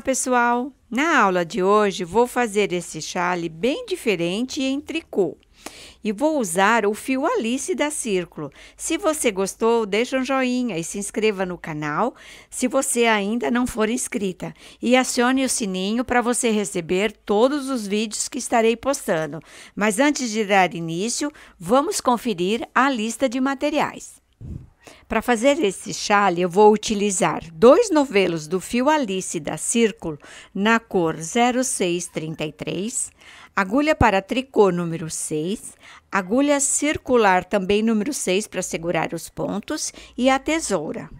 Olá, pessoal! Na aula de hoje vou fazer esse chale bem diferente em tricô. E vou usar o fio Alice da Círculo. Se você gostou, deixa um joinha e se inscreva no canal se você ainda não for inscrita. E acione o sininho para você receber todos os vídeos que estarei postando. Mas antes de dar início, vamos conferir a lista de materiais. Para fazer esse chale, eu vou utilizar dois novelos do fio Alice da Círculo na cor 0633, agulha para tricô número 6, agulha circular também número 6 para segurar os pontos e a tesoura.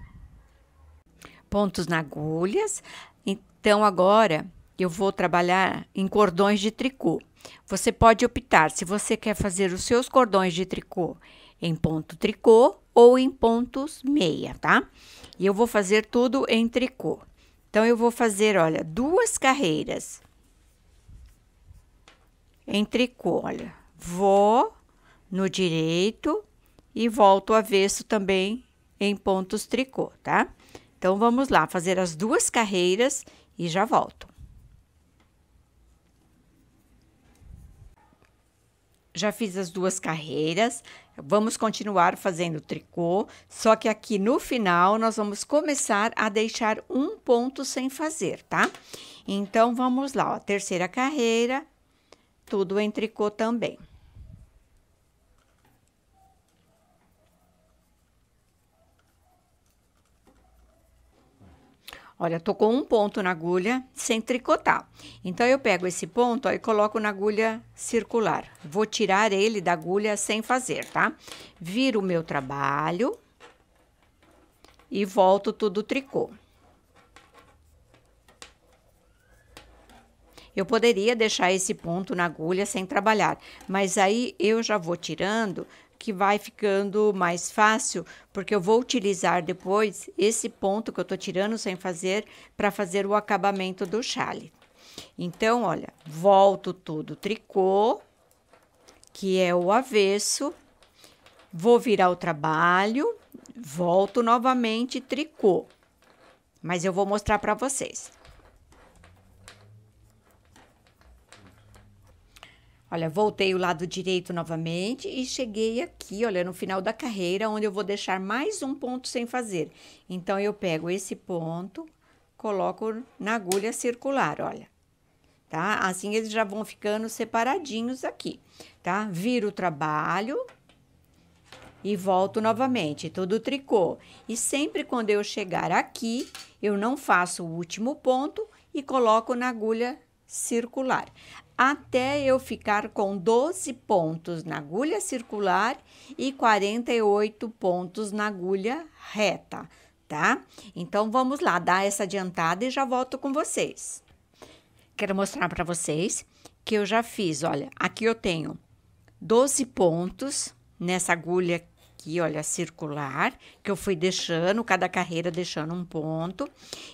Pontos na agulhas. Então agora eu vou trabalhar em cordões de tricô. Você pode optar se você quer fazer os seus cordões de tricô em ponto tricô ou em pontos meia, tá? E eu vou fazer tudo em tricô. Então, eu vou fazer, olha, duas carreiras em tricô, olha. Vou no direito e volto avesso também em pontos tricô, tá? Então, vamos lá fazer as duas carreiras e já volto. já fiz as duas carreiras, vamos continuar fazendo tricô, só que aqui no final nós vamos começar a deixar um ponto sem fazer, tá? Então, vamos lá, ó, terceira carreira, tudo em tricô também. Olha, tô com um ponto na agulha sem tricotar. Então, eu pego esse ponto ó, e coloco na agulha circular. Vou tirar ele da agulha sem fazer, tá? Viro o meu trabalho e volto tudo tricot. tricô. Eu poderia deixar esse ponto na agulha sem trabalhar, mas aí eu já vou tirando que vai ficando mais fácil, porque eu vou utilizar depois esse ponto que eu estou tirando sem fazer para fazer o acabamento do chale. Então, olha, volto tudo tricô, que é o avesso, vou virar o trabalho, volto novamente tricô. Mas eu vou mostrar para vocês. Olha, voltei o lado direito novamente e cheguei aqui, olha, no final da carreira, onde eu vou deixar mais um ponto sem fazer. Então, eu pego esse ponto, coloco na agulha circular, olha. Tá? Assim, eles já vão ficando separadinhos aqui, tá? Viro o trabalho e volto novamente, todo tricô. E sempre quando eu chegar aqui, eu não faço o último ponto e coloco na agulha circular até eu ficar com 12 pontos na agulha circular e 48 pontos na agulha reta, tá? Então vamos lá, dar essa adiantada e já volto com vocês. Quero mostrar para vocês que eu já fiz, olha, aqui eu tenho 12 pontos nessa agulha aqui, olha, circular, que eu fui deixando, cada carreira deixando um ponto,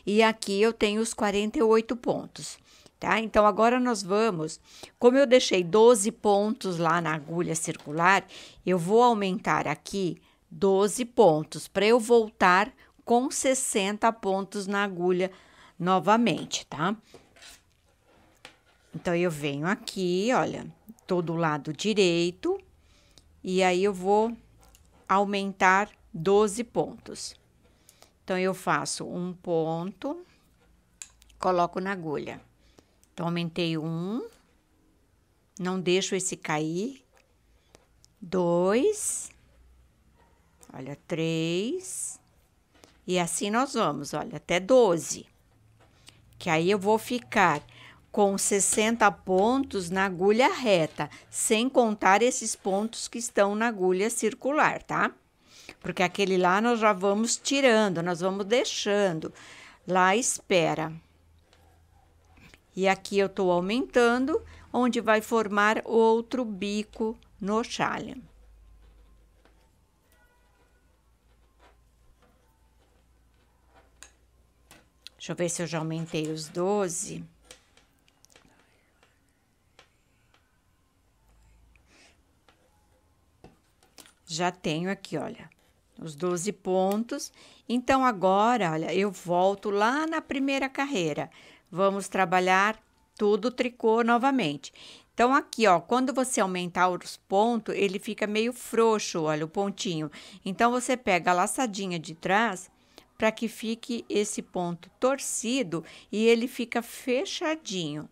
e aqui eu tenho os 48 pontos. Tá? Então, agora nós vamos, como eu deixei 12 pontos lá na agulha circular, eu vou aumentar aqui 12 pontos para eu voltar com 60 pontos na agulha novamente, tá? Então, eu venho aqui, olha, todo lado direito, e aí eu vou aumentar 12 pontos. Então, eu faço um ponto, coloco na agulha. Então, aumentei um, não deixo esse cair. Dois, olha, três, e assim nós vamos, olha, até doze. Que aí eu vou ficar com 60 pontos na agulha reta, sem contar esses pontos que estão na agulha circular, tá? Porque aquele lá nós já vamos tirando, nós vamos deixando lá espera. E aqui eu estou aumentando, onde vai formar outro bico no chalha. Deixa eu ver se eu já aumentei os 12. Já tenho aqui, olha, os 12 pontos. Então, agora, olha, eu volto lá na primeira carreira. Vamos trabalhar tudo tricô novamente. Então, aqui, ó, quando você aumentar os pontos, ele fica meio frouxo, olha, o pontinho. Então, você pega a laçadinha de trás para que fique esse ponto torcido e ele fica fechadinho.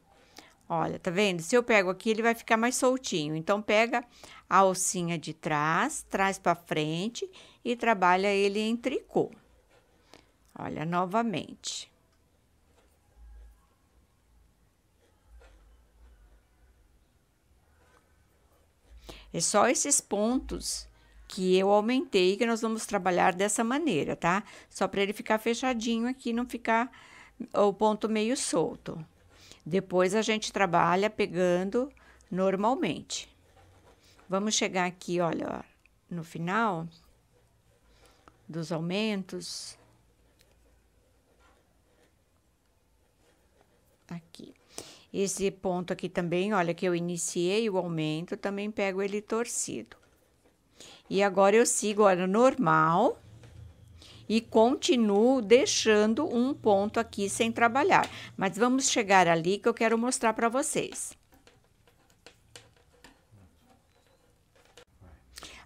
Olha, tá vendo? Se eu pego aqui, ele vai ficar mais soltinho. Então, pega a alcinha de trás, traz para frente e trabalha ele em tricô. Olha, novamente. É só esses pontos que eu aumentei que nós vamos trabalhar dessa maneira, tá? Só para ele ficar fechadinho aqui, não ficar o ponto meio solto. Depois a gente trabalha pegando normalmente. Vamos chegar aqui, olha, no final dos aumentos. Aqui. Esse ponto aqui também, olha, que eu iniciei o aumento, também pego ele torcido. E agora eu sigo, olha, normal e continuo deixando um ponto aqui sem trabalhar. Mas vamos chegar ali que eu quero mostrar para vocês.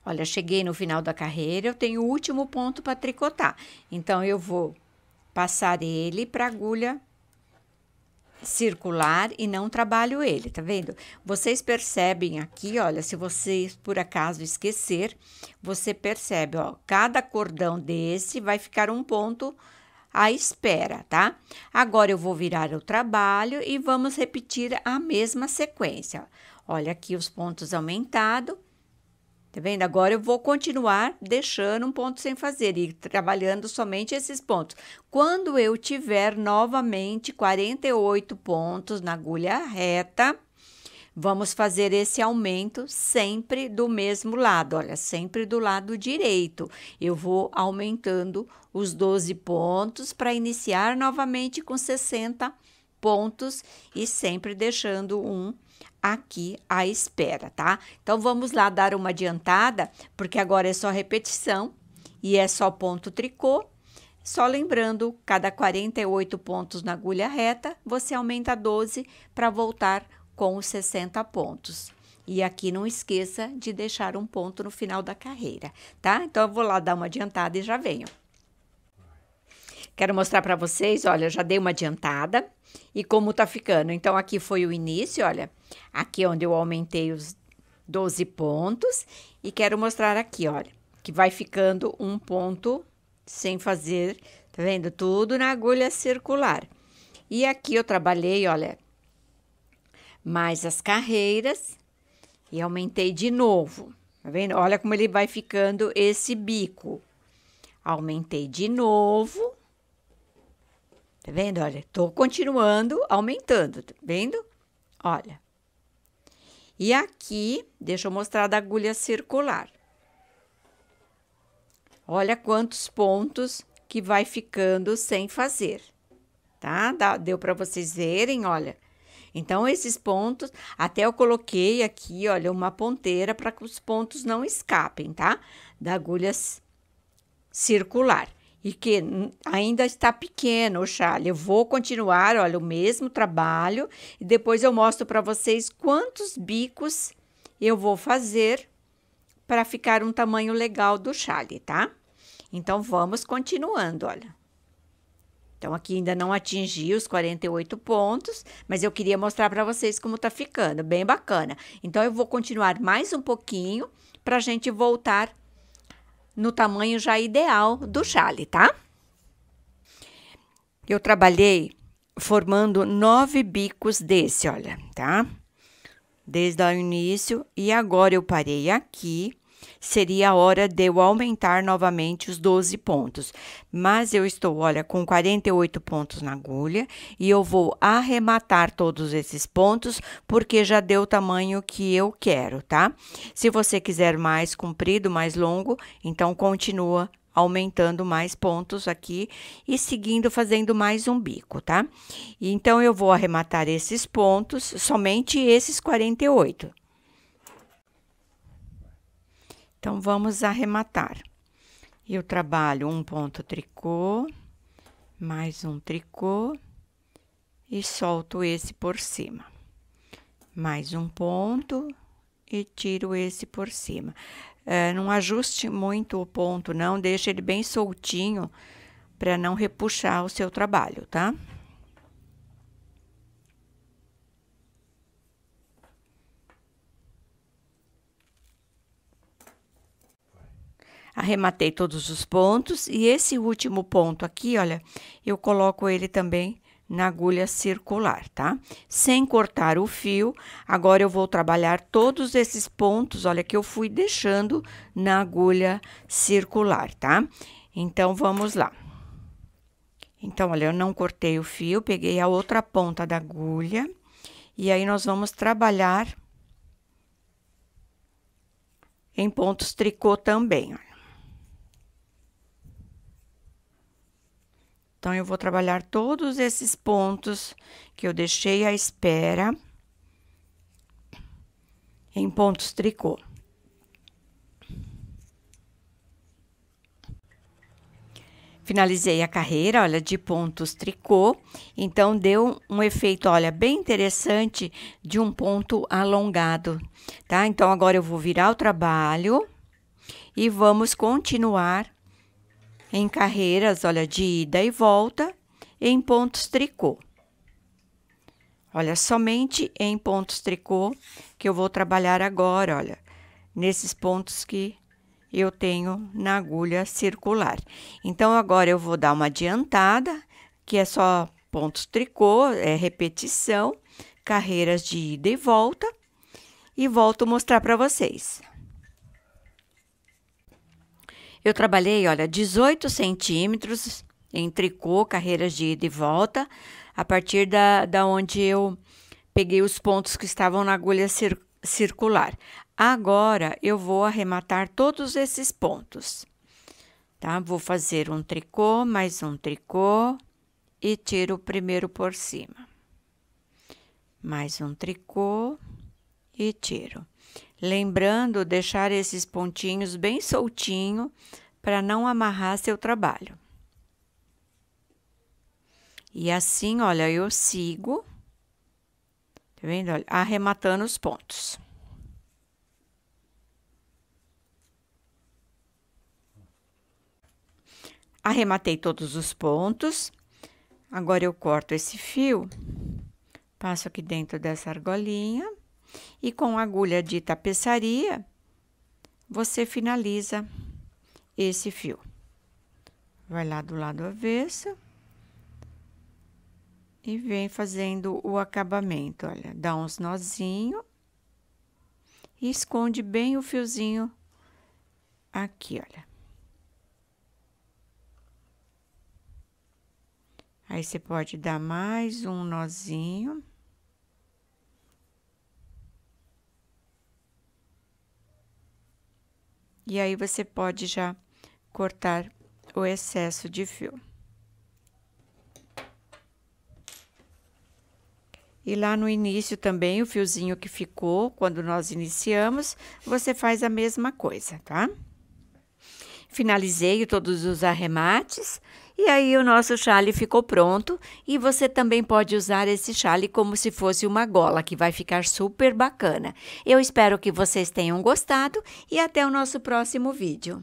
Olha, cheguei no final da carreira, eu tenho o último ponto para tricotar. Então, eu vou passar ele para agulha circular e não trabalho ele, tá vendo? Vocês percebem aqui, olha, se vocês por acaso esquecer, você percebe, ó, cada cordão desse vai ficar um ponto à espera, tá? Agora eu vou virar o trabalho e vamos repetir a mesma sequência. Olha aqui os pontos aumentados Tá vendo? Agora eu vou continuar deixando um ponto sem fazer e trabalhando somente esses pontos. Quando eu tiver novamente 48 pontos na agulha reta, vamos fazer esse aumento sempre do mesmo lado, olha, sempre do lado direito. Eu vou aumentando os 12 pontos para iniciar novamente com 60 pontos e sempre deixando um aqui à espera, tá? Então vamos lá dar uma adiantada, porque agora é só repetição e é só ponto tricô. Só lembrando, cada 48 pontos na agulha reta, você aumenta 12 para voltar com os 60 pontos. E aqui não esqueça de deixar um ponto no final da carreira, tá? Então eu vou lá dar uma adiantada e já venho. Quero mostrar para vocês, olha, já dei uma adiantada e como tá ficando. Então aqui foi o início, olha. Aqui é onde eu aumentei os 12 pontos e quero mostrar aqui, olha, que vai ficando um ponto sem fazer, tá vendo? Tudo na agulha circular. E aqui eu trabalhei, olha, mais as carreiras e aumentei de novo, tá vendo? Olha como ele vai ficando esse bico. Aumentei de novo, tá vendo? Olha, tô continuando aumentando, tá vendo? Olha. E aqui, deixa eu mostrar da agulha circular. Olha quantos pontos que vai ficando sem fazer, tá? deu para vocês verem, olha. Então, esses pontos, até eu coloquei aqui, olha, uma ponteira para que os pontos não escapem, tá? Da agulha circular e que ainda está pequeno, Charlie. Eu vou continuar, olha, o mesmo trabalho e depois eu mostro para vocês quantos bicos eu vou fazer para ficar um tamanho legal do Charlie, tá? Então vamos continuando, olha. Então aqui ainda não atingi os 48 pontos, mas eu queria mostrar para vocês como tá ficando, bem bacana. Então eu vou continuar mais um pouquinho para a gente voltar a no tamanho já ideal do chale, tá? Eu trabalhei formando nove bicos desse, olha, tá? Desde o início e agora eu parei aqui seria a hora de eu aumentar novamente os 12 pontos. Mas eu estou, olha, com 48 pontos na agulha e eu vou arrematar todos esses pontos porque já deu o tamanho que eu quero, tá? Se você quiser mais comprido, mais longo, então continua aumentando mais pontos aqui e seguindo fazendo mais um bico, tá? Então, eu vou arrematar esses pontos, somente esses 48, então, vamos arrematar. Eu trabalho um ponto tricô, mais um tricô e solto esse por cima. Mais um ponto e tiro esse por cima. É, não ajuste muito o ponto, não, deixa ele bem soltinho para não repuxar o seu trabalho, tá? Arrematei todos os pontos e esse último ponto aqui, olha, eu coloco ele também na agulha circular, tá? Sem cortar o fio, agora eu vou trabalhar todos esses pontos, olha, que eu fui deixando na agulha circular, tá? Então, vamos lá. Então, olha, eu não cortei o fio, peguei a outra ponta da agulha e aí nós vamos trabalhar em pontos tricô também, olha. Então, eu vou trabalhar todos esses pontos que eu deixei à espera em pontos tricô. Finalizei a carreira, olha, de pontos tricô, então deu um efeito, olha, bem interessante de um ponto alongado, tá? Então, agora eu vou virar o trabalho e vamos continuar em carreiras, olha, de ida e volta, em pontos tricô. Olha, somente em pontos tricô que eu vou trabalhar agora, olha, nesses pontos que eu tenho na agulha circular. Então, agora eu vou dar uma adiantada, que é só pontos tricô, é repetição, carreiras de ida e volta, e volto mostrar para vocês. Eu trabalhei, olha, 18 centímetros em tricô, carreiras de ida e volta, a partir da, da onde eu peguei os pontos que estavam na agulha cir circular. Agora eu vou arrematar todos esses pontos, tá? Vou fazer um tricô, mais um tricô e tiro o primeiro por cima. Mais um tricô e tiro. Lembrando deixar esses pontinhos bem soltinho para não amarrar seu trabalho. E assim, olha, eu sigo, tá vendo? Olha, arrematando os pontos. Arrematei todos os pontos. Agora eu corto esse fio, passo aqui dentro dessa argolinha. E com agulha de tapeçaria, você finaliza esse fio. Vai lá do lado avesso e vem fazendo o acabamento. Olha, dá uns nozinhos e esconde bem o fiozinho aqui, olha. Aí você pode dar mais um nozinho. E aí você pode já cortar o excesso de fio. E lá no início também, o fiozinho que ficou quando nós iniciamos, você faz a mesma coisa, tá? Finalizei todos os arremates e aí o nosso chale ficou pronto e você também pode usar esse chale como se fosse uma gola, que vai ficar super bacana. Eu espero que vocês tenham gostado e até o nosso próximo vídeo.